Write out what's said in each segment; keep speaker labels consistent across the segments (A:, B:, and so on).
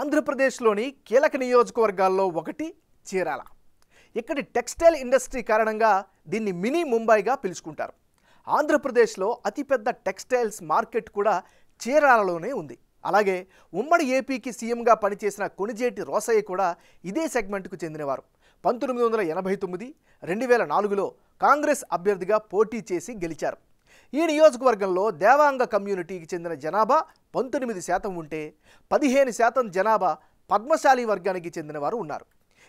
A: ఆంధ్రప్రదేశ్లోని కీలక నియోజకవర్గాల్లో ఒకటి చీరాల ఇక్కడి టెక్స్టైల్ ఇండస్ట్రీ కారణంగా దీన్ని మినీ ముంబైగా పిలుచుకుంటారు ఆంధ్రప్రదేశ్లో అతిపెద్ద టెక్స్టైల్స్ మార్కెట్ కూడా చీరాలలోనే ఉంది అలాగే ఉమ్మడి ఏపీకి సీఎంగా పనిచేసిన కొణిజేటి రోసయ్య కూడా ఇదే సెగ్మెంట్కు చెందినవారు పంతొమ్మిది వందల ఎనభై తొమ్మిది రెండు వేల నాలుగులో కాంగ్రెస్ అభ్యర్థిగా పోటీ చేసి గెలిచారు ఈ నియోజకవర్గంలో దేవాంగ కమ్యూనిటీకి చెందిన జనాభా పంతొమ్మిది శాతం ఉంటే పదిహేను శాతం జనాభా పద్మశాలి వర్గానికి చెందిన వారు ఉన్నారు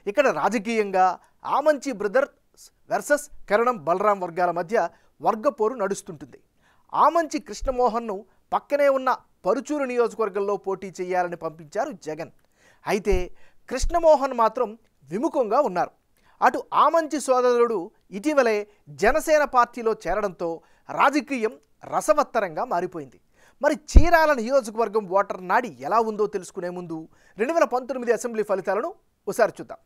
A: ఇక్కడ రాజకీయంగా ఆమంచి బ్రదర్ వెర్సెస్ కరణం బలరాం వర్గాల మధ్య వర్గపోరు నడుస్తుంటుంది ఆమంచి కృష్ణమోహన్ను పక్కనే ఉన్న పరుచూరు నియోజకవర్గంలో పోటీ చేయాలని పంపించారు జగన్ అయితే కృష్ణమోహన్ మాత్రం విముఖంగా ఉన్నారు అటు ఆమంచి సోదరుడు ఇటీవలే జనసేన పార్టీలో చేరడంతో రాజకీయం రసవత్తరంగా మారిపోయింది మరి చీరాల నియోజకవర్గం ఓటర్ నాడి ఎలా ఉందో తెలుసుకునే ముందు రెండు వేల పంతొమ్మిది అసెంబ్లీ ఫలితాలను ఒకసారి చూద్దాం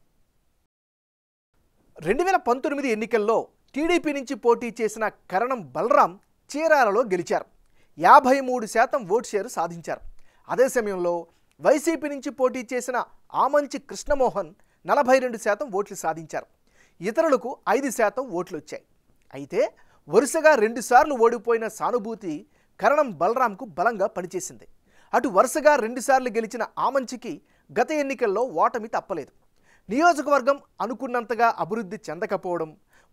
A: రెండు వేల పంతొమ్మిది ఎన్నికల్లో టీడీపీ నుంచి పోటీ చేసిన కరణం బలరాం చీరాలలో గెలిచారు యాభై మూడు శాతం ఓటు షేరు సాధించారు అదే సమయంలో వైసీపీ నుంచి పోటీ చేసిన ఆమంచి కృష్ణమోహన్ నలభై రెండు శాతం ఓట్లు సాధించారు ఇతరులకు ఐదు శాతం ఓట్లు వచ్చాయి అయితే వరుసగా రెండుసార్లు ఓడిపోయిన సానుభూతి కరణం బలరాంకు బలంగా పనిచేసింది అటు వరుసగా రెండుసార్లు గెలిచిన ఆమంచికి గత ఎన్నికల్లో ఓటమి తప్పలేదు నియోజకవర్గం అనుకున్నంతగా అభివృద్ధి చెందకపోవడం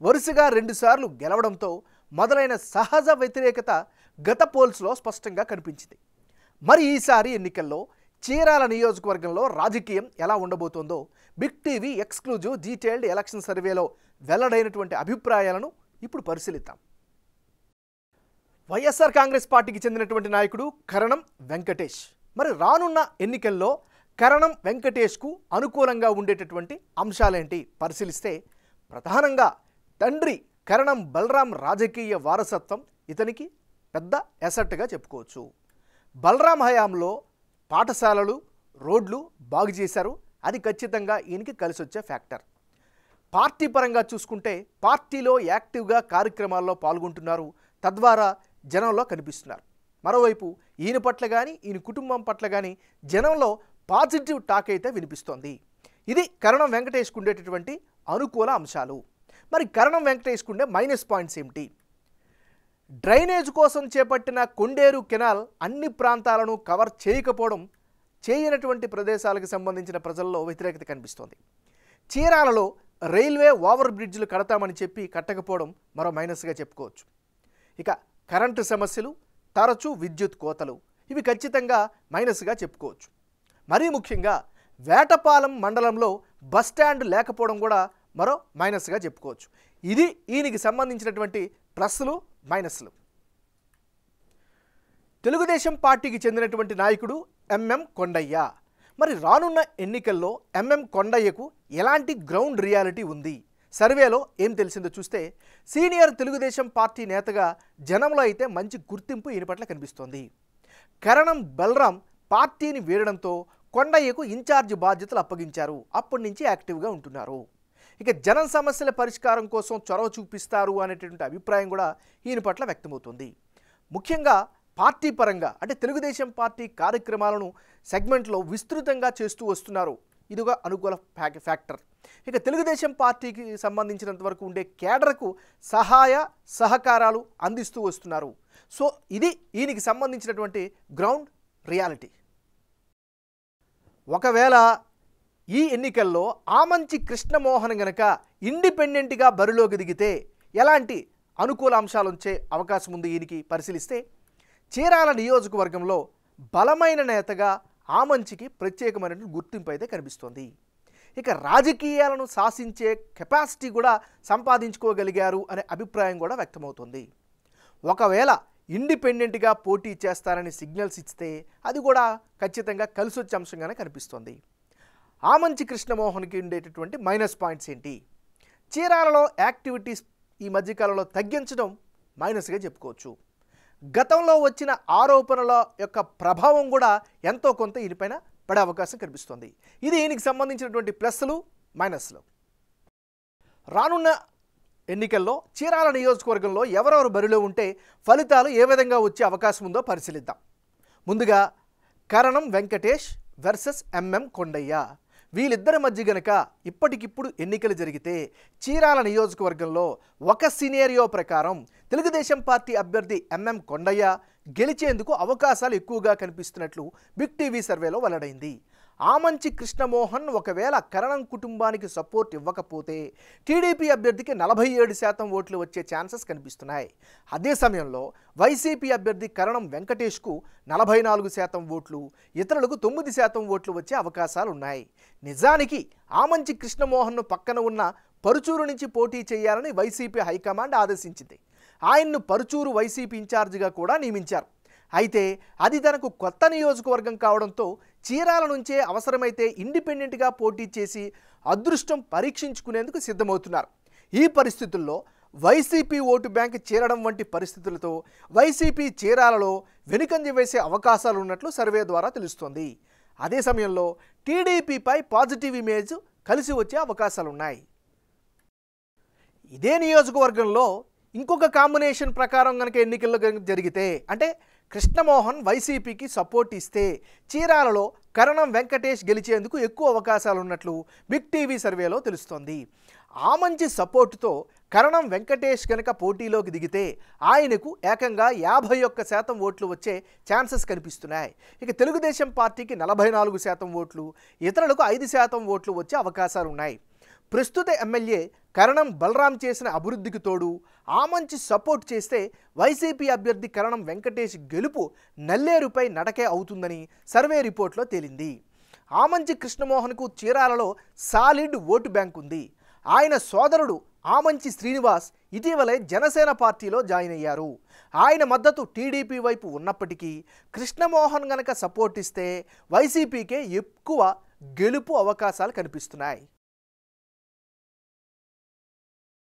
A: వరుసగా రెండుసార్లు గెలవడంతో మొదలైన సహజ వ్యతిరేకత గత పోల్స్లో స్పష్టంగా కనిపించింది మరి ఈసారి ఎన్నికల్లో చీరాల నియోజకవర్గంలో రాజకీయం ఎలా ఉండబోతోందో big TV exclusive detailed election సర్వేలో వెల్లడైనటువంటి అభిప్రాయాలను ఇప్పుడు పరిశీలిద్దాం వైఎస్ఆర్ కాంగ్రెస్ పార్టీకి చెందినటువంటి నాయకుడు కరణం వెంకటేష్ మరి రానున్న ఎన్నికల్లో కరణం వెంకటేష్కు అనుకూలంగా ఉండేటటువంటి అంశాలేంటి పరిశీలిస్తే ప్రధానంగా తండ్రి కరణం బలరాం రాజకీయ వారసత్వం ఇతనికి పెద్ద ఎసట్గా చెప్పుకోవచ్చు బలరాం హయాంలో పాఠశాలలు రోడ్లు బాగు చేశారు అది ఖచ్చితంగా ఈయనకి కలిసొచ్చే ఫ్యాక్టర్ పార్టీ పరంగా చూసుకుంటే పార్టీలో యాక్టివ్గా కార్యక్రమాల్లో పాల్గొంటున్నారు తద్వారా జనంలో కనిపిస్తున్నారు మరోవైపు ఈయన పట్ల కానీ ఈయన కుటుంబం పట్ల కానీ జనంలో పాజిటివ్ టాక్ అయితే వినిపిస్తోంది ఇది కరణం వెంకటేష్కు కుండేటటువంటి అనుకూల అంశాలు మరి కరణం వెంకటేష్కు కుండే మైనస్ పాయింట్స్ ఏమిటి డ్రైనేజ్ కోసం చేపట్టిన కొండేరు కెనాల్ అన్ని ప్రాంతాలను కవర్ చేయకపోవడం చేయనటువంటి ప్రదేశాలకు సంబంధించిన ప్రజల్లో వ్యతిరేకత కనిపిస్తోంది చీరాలలో రైల్వే ఓవర్ బ్రిడ్జ్లు కడతామని చెప్పి కట్టకపోవడం మరో మైనస్గా చెప్పుకోవచ్చు ఇక కరెంటు సమస్యలు తరచూ విద్యుత్ కోతలు ఇవి ఖచ్చితంగా మైనస్గా చెప్పుకోవచ్చు మరీ ముఖ్యంగా వేటపాలెం మండలంలో బస్ స్టాండ్ లేకపోవడం కూడా మరో మైనస్గా చెప్పుకోవచ్చు ఇది ఈయనకి సంబంధించినటువంటి ప్లస్లు మైనస్లు తెలుగుదేశం పార్టీకి చెందినటువంటి నాయకుడు ఎంఎం కొండయ్య మరి రానున్న ఎన్నికల్లో ఎంఎం కొండయ్యకు ఎలాంటి గ్రౌండ్ రియాలిటీ ఉంది సర్వేలో ఏం తెలిసిందో చూస్తే సీనియర్ తెలుగుదేశం పార్టీ నేతగా జనంలో అయితే మంచి గుర్తింపు ఈయన పట్ల కనిపిస్తోంది కరణం బలరాం పార్టీని వీడడంతో కొండయ్యకు ఇన్ఛార్జ్ బాధ్యతలు అప్పగించారు అప్పటి నుంచి యాక్టివ్గా ఉంటున్నారు ఇక జనం సమస్యల పరిష్కారం కోసం చొరవ చూపిస్తారు అనేటటువంటి అభిప్రాయం కూడా ఈయన పట్ల వ్యక్తమవుతుంది ముఖ్యంగా పార్టీ పరంగా అంటే తెలుగుదేశం పార్టీ కార్యక్రమాలను సెగ్మెంట్లో విస్తృతంగా చేస్తూ వస్తున్నారు ఒక అనుకూల ఫ్యాక్ ఫ్యాక్టర్ ఇక తెలుగుదేశం పార్టీకి సంబంధించినంత వరకు ఉండే కేడర్కు సహాయ సహకారాలు అందిస్తూ వస్తున్నారు సో ఇది ఈయనకి సంబంధించినటువంటి గ్రౌండ్ రియాలిటీ ఒకవేళ ఈ ఎన్నికల్లో ఆమంచి కృష్ణమోహన్ గనక ఇండిపెండెంట్గా బరిలోకి దిగితే ఎలాంటి అనుకూల అంశాలు వచ్చే అవకాశం ఉంది ఈయనకి పరిశీలిస్తే చీరాల నియోజకవర్గంలో బలమైన నేతగా ఆ మంచికి ప్రత్యేకమైన గుర్తింపు అయితే కనిపిస్తోంది ఇక రాజకీయాలను శాసించే కెపాసిటీ కూడా సంపాదించుకోగలిగారు అనే అభిప్రాయం కూడా వ్యక్తమవుతుంది ఒకవేళ ఇండిపెండెంట్గా పోటీ చేస్తారని సిగ్నల్స్ ఇస్తే అది కూడా ఖచ్చితంగా కలిసి వచ్చే అంశంగానే కనిపిస్తోంది మంచి కృష్ణమోహన్కి ఉండేటటువంటి మైనస్ పాయింట్స్ ఏంటి చీరాలలో యాక్టివిటీస్ ఈ మధ్యకాలంలో తగ్గించడం మైనస్గా చెప్పుకోవచ్చు గతంలో వచ్చిన ఆరోపణల యొక్క ప్రభావం కూడా ఎంతో కొంత ఈయనపైన పడే అవకాశం కనిపిస్తుంది ఇది ఈయనకి సంబంధించినటువంటి ప్లస్లు మైనస్లు రానున్న ఎన్నికల్లో చీరాల నియోజకవర్గంలో ఎవరెవరు బరిలో ఉంటే ఫలితాలు ఏ విధంగా వచ్చే అవకాశం ఉందో పరిశీలిద్దాం ముందుగా కరణం వెంకటేష్ వర్సెస్ ఎంఎం కొండయ్య వీళ్ళిద్దరి మధ్య గనక ఇప్పటికిప్పుడు ఎన్నికలు జరిగితే చీరాల నియోజకవర్గంలో ఒక సినేరియో ప్రకారం తెలుగుదేశం పార్టీ అభ్యర్థి ఎంఎం కొండయ్య గెలిచేందుకు అవకాశాలు ఎక్కువగా కనిపిస్తున్నట్లు బిగ్ టీవీ సర్వేలో వెల్లడైంది ఆ మంచి కృష్ణమోహన్ ఒకవేళ కరణం కుటుంబానికి సపోర్ట్ ఇవ్వకపోతే టీడీపీ అభ్యర్థికి నలభై ఏడు శాతం ఓట్లు వచ్చే ఛాన్సెస్ కనిపిస్తున్నాయి అదే సమయంలో వైసీపీ అభ్యర్థి కరణం వెంకటేష్కు నలభై నాలుగు శాతం ఓట్లు ఇతరులకు తొమ్మిది శాతం ఓట్లు వచ్చే అవకాశాలున్నాయి నిజానికి ఆ మంచి కృష్ణమోహన్ను పక్కన ఉన్న పరుచూరు నుంచి పోటీ చేయాలని వైసీపీ హైకమాండ్ ఆదేశించింది ఆయన్ను పరుచూరు వైసీపీ ఇన్ఛార్జిగా కూడా నియమించారు అయితే అది తనకు కొత్త నియోజకవర్గం కావడంతో చీరాల నుంచే అవసరమైతే ఇండిపెండెంట్గా పోటీ చేసి అదృష్టం పరీక్షించుకునేందుకు సిద్ధమవుతున్నారు ఈ పరిస్థితుల్లో వైసీపీ ఓటు బ్యాంక్ చేరడం వంటి పరిస్థితులతో వైసీపీ చీరాలలో వెనుకంజ వేసే అవకాశాలు ఉన్నట్లు సర్వే ద్వారా తెలుస్తోంది అదే సమయంలో టీడీపీపై పాజిటివ్ ఇమేజ్ కలిసి వచ్చే అవకాశాలున్నాయి ఇదే నియోజకవర్గంలో ఇంకొక కాంబినేషన్ ప్రకారం కనుక ఎన్నికల్లో జరిగితే అంటే కృష్ణమోహన్ వైసీపీకి సపోర్ట్ ఇస్తే చీరాలలో కరణం వెంకటేష్ గెలిచేందుకు ఎక్కువ అవకాశాలు ఉన్నట్లు బిగ్ టీవీ సర్వేలో తెలుస్తోంది ఆ మంచి సపోర్టుతో కరణం వెంకటేష్ కనుక పోటీలోకి దిగితే ఆయనకు ఏకంగా యాభై ఒక్క శాతం ఓట్లు వచ్చే ఛాన్సెస్ కనిపిస్తున్నాయి ఇక తెలుగుదేశం పార్టీకి నలభై నాలుగు శాతం ఓట్లు ఇతరులకు ఐదు శాతం ఓట్లు వచ్చే అవకాశాలు ఉన్నాయి ప్రస్తుత ఎమ్మెల్యే కరణం బలరాం చేసిన అభివృద్ధికి తోడు ఆ మంచి సపోర్ట్ చేస్తే వైసీపీ అభ్యర్థి కరణం వెంకటేష్ గెలుపు నల్లేరుపై నడకే అవుతుందని సర్వే రిపోర్ట్లో తేలింది ఆమంచి కృష్ణమోహన్కు చీరాలలో సాలిడ్ ఓటు బ్యాంక్ ఉంది ఆయన సోదరుడు ఆమంచి శ్రీనివాస్ ఇటీవలే జనసేన పార్టీలో జాయిన్ అయ్యారు ఆయన మద్దతు టీడీపీ వైపు ఉన్నప్పటికీ కృష్ణమోహన్ గనక సపోర్ట్ ఇస్తే వైసీపీకే ఎక్కువ గెలుపు అవకాశాలు కనిపిస్తున్నాయి